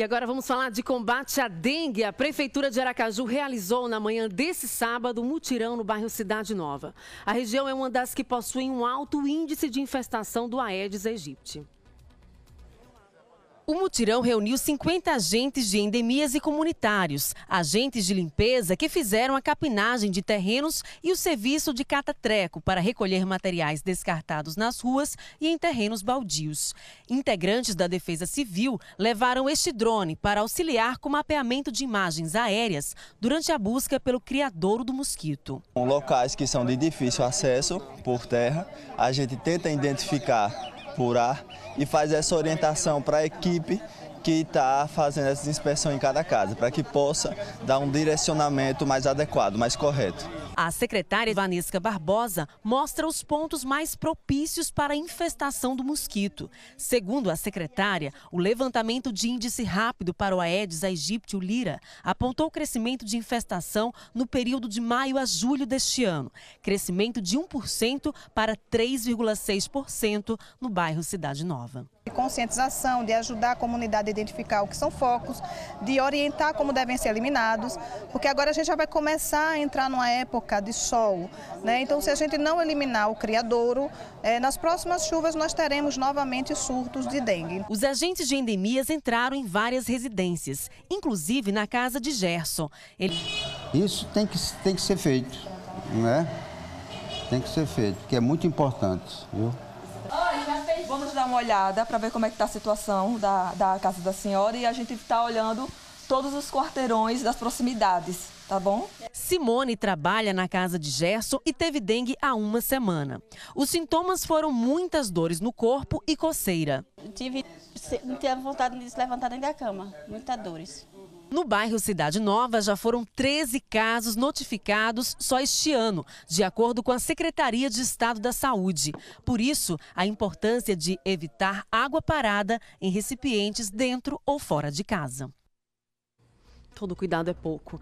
E agora vamos falar de combate à dengue. A Prefeitura de Aracaju realizou na manhã desse sábado um mutirão no bairro Cidade Nova. A região é uma das que possuem um alto índice de infestação do Aedes aegypti. O mutirão reuniu 50 agentes de endemias e comunitários, agentes de limpeza que fizeram a capinagem de terrenos e o serviço de catatreco para recolher materiais descartados nas ruas e em terrenos baldios. Integrantes da Defesa Civil levaram este drone para auxiliar com o mapeamento de imagens aéreas durante a busca pelo criadouro do mosquito. Locais que são de difícil acesso por terra, a gente tenta identificar apurar e fazer essa orientação para a equipe que está fazendo essa inspeção em cada casa, para que possa dar um direcionamento mais adequado, mais correto. A secretária Vanisca Barbosa mostra os pontos mais propícios para a infestação do mosquito. Segundo a secretária, o levantamento de índice rápido para o Aedes aegypti lira apontou o crescimento de infestação no período de maio a julho deste ano, crescimento de 1% para 3,6% no bairro Cidade Nova de conscientização, de ajudar a comunidade a identificar o que são focos, de orientar como devem ser eliminados, porque agora a gente já vai começar a entrar numa época de sol. Né? Então, se a gente não eliminar o criadouro, eh, nas próximas chuvas nós teremos novamente surtos de dengue. Os agentes de endemias entraram em várias residências, inclusive na casa de Gerson. Ele... Isso tem que, tem que ser feito, né? Tem que ser feito, porque é muito importante, viu? Vamos dar uma olhada para ver como é que está a situação da, da casa da senhora e a gente está olhando todos os quarteirões das proximidades, tá bom? Simone trabalha na casa de Gerson e teve dengue há uma semana. Os sintomas foram muitas dores no corpo e coceira. Eu tive, não tinha vontade de se levantar nem da cama, muitas dores. No bairro Cidade Nova, já foram 13 casos notificados só este ano, de acordo com a Secretaria de Estado da Saúde. Por isso, a importância de evitar água parada em recipientes dentro ou fora de casa todo cuidado é pouco.